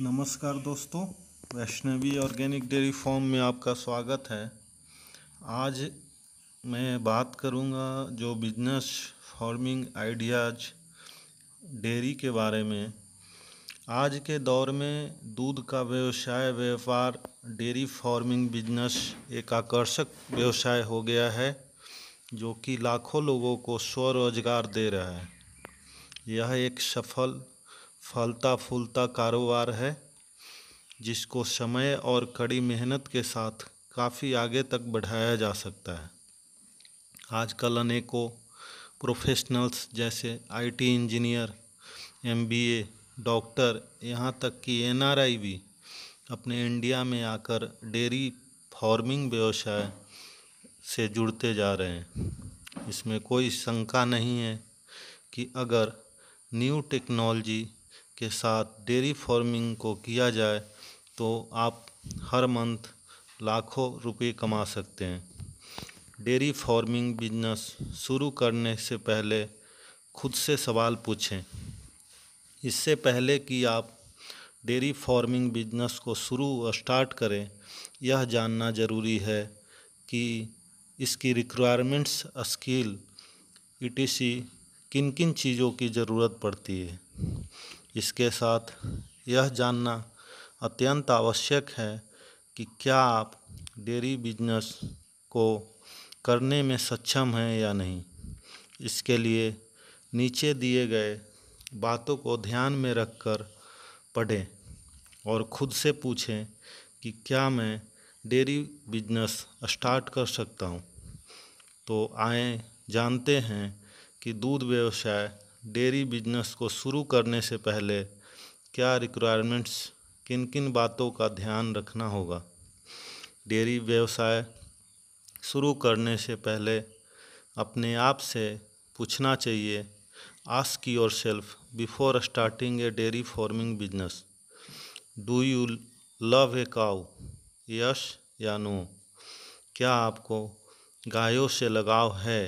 नमस्कार दोस्तों Vaishnavi organic dairy farm में आपका स्वागत है आज मैं बात करूंगा जो बिजनेस फार्मिंग आइडियाज डेयरी के बारे में आज के दौर में दूध का व्यवसाय व्यापार डेयरी फार्मिंग बिजनेस एक आकर्षक व्यवसाय हो गया है जो कि लाखों लोगों को स्वरोजगार दे रहा है यह एक सफल फलता फूलता कारोबार है जिसको समय और कड़ी मेहनत के साथ काफ़ी आगे तक बढ़ाया जा सकता है आजकल अनेकों प्रोफेशनल्स जैसे आईटी इंजीनियर एमबीए, डॉक्टर यहाँ तक कि एनआरआई भी अपने इंडिया में आकर डेयरी फार्मिंग व्यवसाय से जुड़ते जा रहे हैं इसमें कोई शंका नहीं है कि अगर न्यू टेक्नोलॉजी के साथ डेयरी फार्मिंग को किया जाए तो आप हर मंथ लाखों रुपए कमा सकते हैं डेयरी फार्मिंग बिजनेस शुरू करने से पहले खुद से सवाल पूछें इससे पहले कि आप डेयरी फार्मिंग बिजनेस को शुरू स्टार्ट करें यह जानना ज़रूरी है कि इसकी रिक्वायरमेंट्स स्किल ई किन किन चीज़ों की ज़रूरत पड़ती है इसके साथ यह जानना अत्यंत आवश्यक है कि क्या आप डेयरी बिजनेस को करने में सक्षम हैं या नहीं इसके लिए नीचे दिए गए बातों को ध्यान में रखकर पढ़ें और खुद से पूछें कि क्या मैं डेयरी बिजनेस स्टार्ट कर सकता हूँ तो आए जानते हैं कि दूध व्यवसाय डेयरी बिजनेस को शुरू करने से पहले क्या रिक्वायरमेंट्स किन किन बातों का ध्यान रखना होगा डेयरी व्यवसाय शुरू करने से पहले अपने आप से पूछना चाहिए ask yourself before starting a dairy farming business do you love a cow yes या नो क्या आपको गायों से लगाव है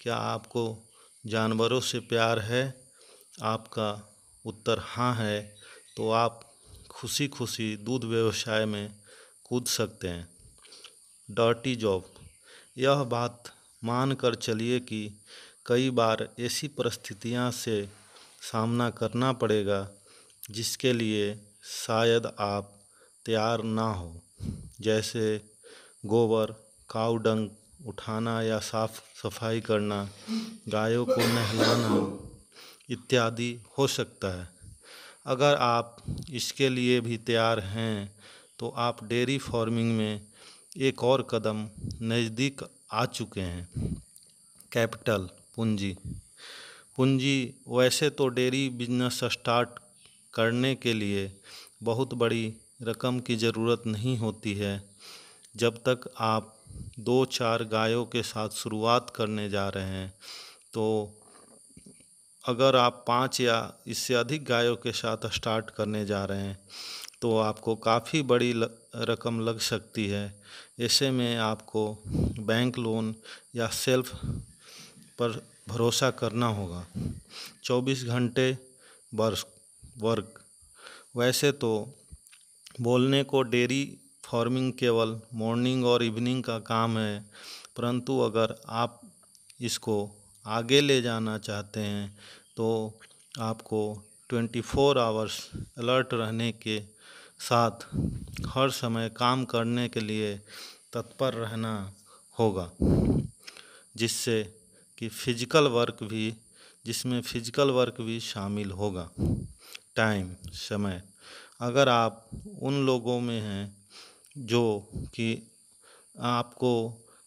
क्या आपको जानवरों से प्यार है आपका उत्तर हाँ है तो आप खुशी खुशी दूध व्यवसाय में कूद सकते हैं डर्टी जॉब यह बात मान कर चलिए कि कई बार ऐसी परिस्थितियाँ से सामना करना पड़ेगा जिसके लिए शायद आप तैयार ना हो जैसे गोबर काउडंग उठाना या साफ सफाई करना गायों को नहलाना इत्यादि हो सकता है अगर आप इसके लिए भी तैयार हैं तो आप डेयरी फार्मिंग में एक और कदम नज़दीक आ चुके हैं कैपिटल पूंजी पूंजी वैसे तो डेयरी बिजनेस स्टार्ट करने के लिए बहुत बड़ी रकम की ज़रूरत नहीं होती है जब तक आप दो चार गायों के साथ शुरुआत करने जा रहे हैं तो अगर आप पाँच या इससे अधिक गायों के साथ स्टार्ट करने जा रहे हैं तो आपको काफ़ी बड़ी ल, रकम लग सकती है ऐसे में आपको बैंक लोन या सेल्फ पर भरोसा करना होगा 24 घंटे वर्ष वर्क वैसे तो बोलने को डेयरी फॉर्मिंग केवल मॉर्निंग और इवनिंग का काम है परंतु अगर आप इसको आगे ले जाना चाहते हैं तो आपको 24 फोर आवर्स अलर्ट रहने के साथ हर समय काम करने के लिए तत्पर रहना होगा जिससे कि फिजिकल वर्क भी जिसमें फिजिकल वर्क भी शामिल होगा टाइम समय अगर आप उन लोगों में हैं जो कि आपको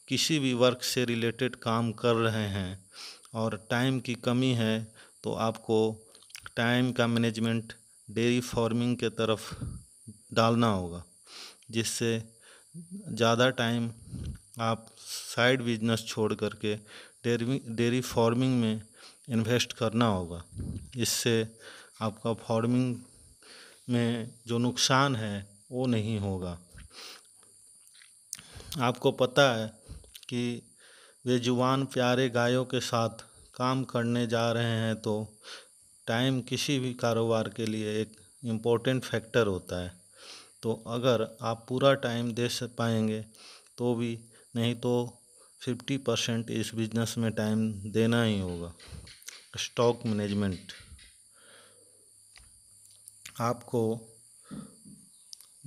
किसी भी वर्क से रिलेटेड काम कर रहे हैं और टाइम की कमी है तो आपको टाइम का मैनेजमेंट डेयरी फार्मिंग के तरफ डालना होगा जिससे ज़्यादा टाइम आप साइड बिजनेस छोड़ करके डेयरी डेयरी फार्मिंग में इन्वेस्ट करना होगा इससे आपका फार्मिंग में जो नुकसान है वो नहीं होगा आपको पता है कि वे जुवान प्यारे गायों के साथ काम करने जा रहे हैं तो टाइम किसी भी कारोबार के लिए एक इम्पोर्टेंट फैक्टर होता है तो अगर आप पूरा टाइम दे पाएंगे तो भी नहीं तो फिफ्टी परसेंट इस बिजनेस में टाइम देना ही होगा स्टॉक मैनेजमेंट आपको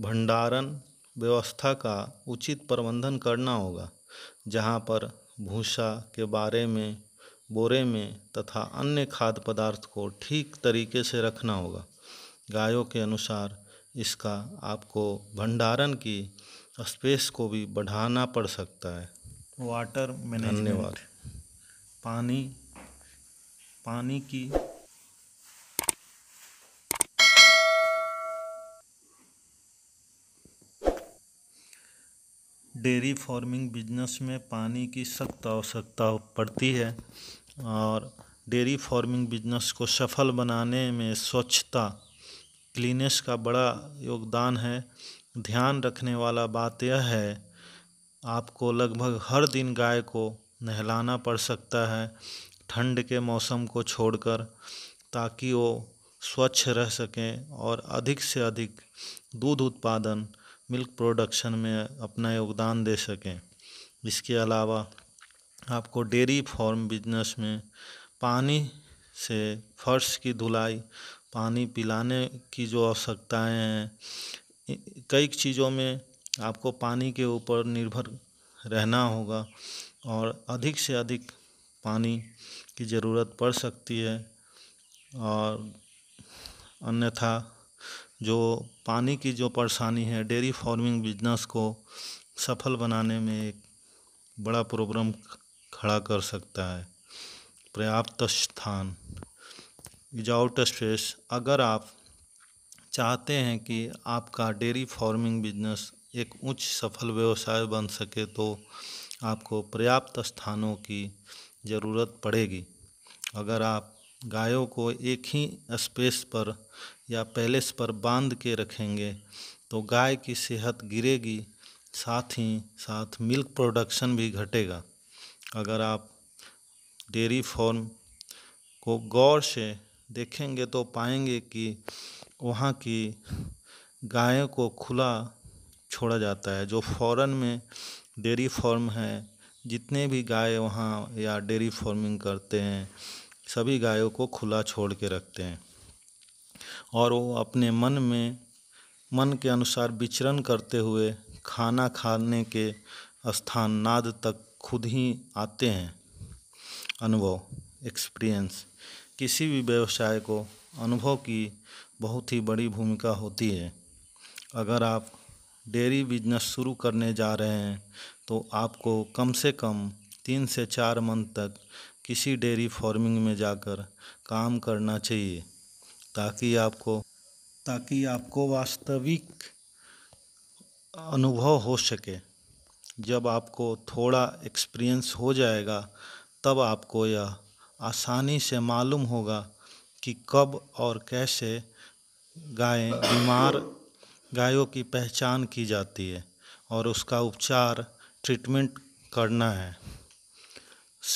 भंडारण व्यवस्था का उचित प्रबंधन करना होगा जहाँ पर भूसा के बारे में बोरे में तथा अन्य खाद्य पदार्थ को ठीक तरीके से रखना होगा गायों के अनुसार इसका आपको भंडारण की स्पेस को भी बढ़ाना पड़ सकता है वाटर मैनेजमेंट धन्यवाद पानी पानी की डेयरी फार्मिंग बिजनेस में पानी की सख्त आवश्यकता पड़ती है और डेयरी फार्मिंग बिजनेस को सफल बनाने में स्वच्छता क्लीनेस का बड़ा योगदान है ध्यान रखने वाला बात यह है आपको लगभग हर दिन गाय को नहलाना पड़ सकता है ठंड के मौसम को छोड़कर ताकि वो स्वच्छ रह सकें और अधिक से अधिक दूध उत्पादन मिल्क प्रोडक्शन में अपना योगदान दे सकें इसके अलावा आपको डेयरी फार्म बिजनेस में पानी से फर्श की धुलाई पानी पिलाने की जो आवश्यकताएं हैं कई चीज़ों में आपको पानी के ऊपर निर्भर रहना होगा और अधिक से अधिक पानी की ज़रूरत पड़ सकती है और अन्यथा जो पानी की जो परेशानी है डेयरी फार्मिंग बिजनेस को सफल बनाने में एक बड़ा प्रोग्राम खड़ा कर सकता है पर्याप्त स्थान विजाउट स्पेस अगर आप चाहते हैं कि आपका डेयरी फार्मिंग बिजनेस एक उच्च सफल व्यवसाय बन सके तो आपको पर्याप्त स्थानों की ज़रूरत पड़ेगी अगर आप गायों को एक ही स्पेस पर या पैलेस पर बांध के रखेंगे तो गाय की सेहत गिरेगी साथ ही साथ मिल्क प्रोडक्शन भी घटेगा अगर आप डेयरी फॉर्म को गौर से देखेंगे तो पाएंगे कि वहाँ की गायों को खुला छोड़ा जाता है जो फॉरेन में डेयरी फॉर्म है जितने भी गाय वहाँ या डेयरी फार्मिंग करते हैं सभी गायों को खुला छोड़ के रखते हैं और वो अपने मन में मन के अनुसार विचरण करते हुए खाना खाने के स्थान नाद तक खुद ही आते हैं अनुभव एक्सपीरियंस किसी भी व्यवसाय को अनुभव की बहुत ही बड़ी भूमिका होती है अगर आप डेयरी बिजनेस शुरू करने जा रहे हैं तो आपको कम से कम तीन से चार मंथ तक किसी डेयरी फार्मिंग में जाकर काम करना चाहिए ताकि आपको ताकि आपको वास्तविक अनुभव हो सके जब आपको थोड़ा एक्सपीरियंस हो जाएगा तब आपको यह आसानी से मालूम होगा कि कब और कैसे गायें बीमार गायों की पहचान की जाती है और उसका उपचार ट्रीटमेंट करना है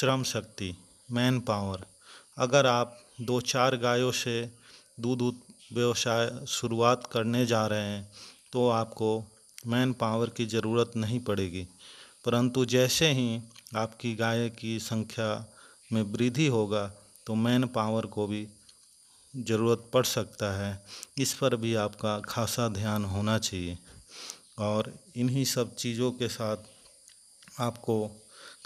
श्रम शक्ति मैन पावर अगर आप दो चार गायों से दूध व्यवसाय शुरुआत करने जा रहे हैं तो आपको मैन पावर की ज़रूरत नहीं पड़ेगी परंतु जैसे ही आपकी गाय की संख्या में वृद्धि होगा तो मैन पावर को भी ज़रूरत पड़ सकता है इस पर भी आपका खासा ध्यान होना चाहिए और इन्हीं सब चीज़ों के साथ आपको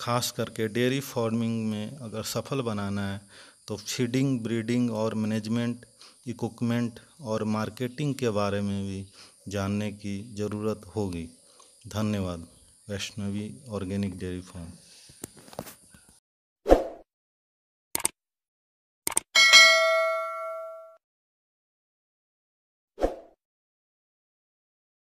खास करके डेयरी फार्मिंग में अगर सफल बनाना है तो फीडिंग ब्रीडिंग और मैनेजमेंट इक्विपमेंट और मार्केटिंग के बारे में भी जानने की ज़रूरत होगी धन्यवाद वैष्णवी ऑर्गेनिक डेयरी फार्म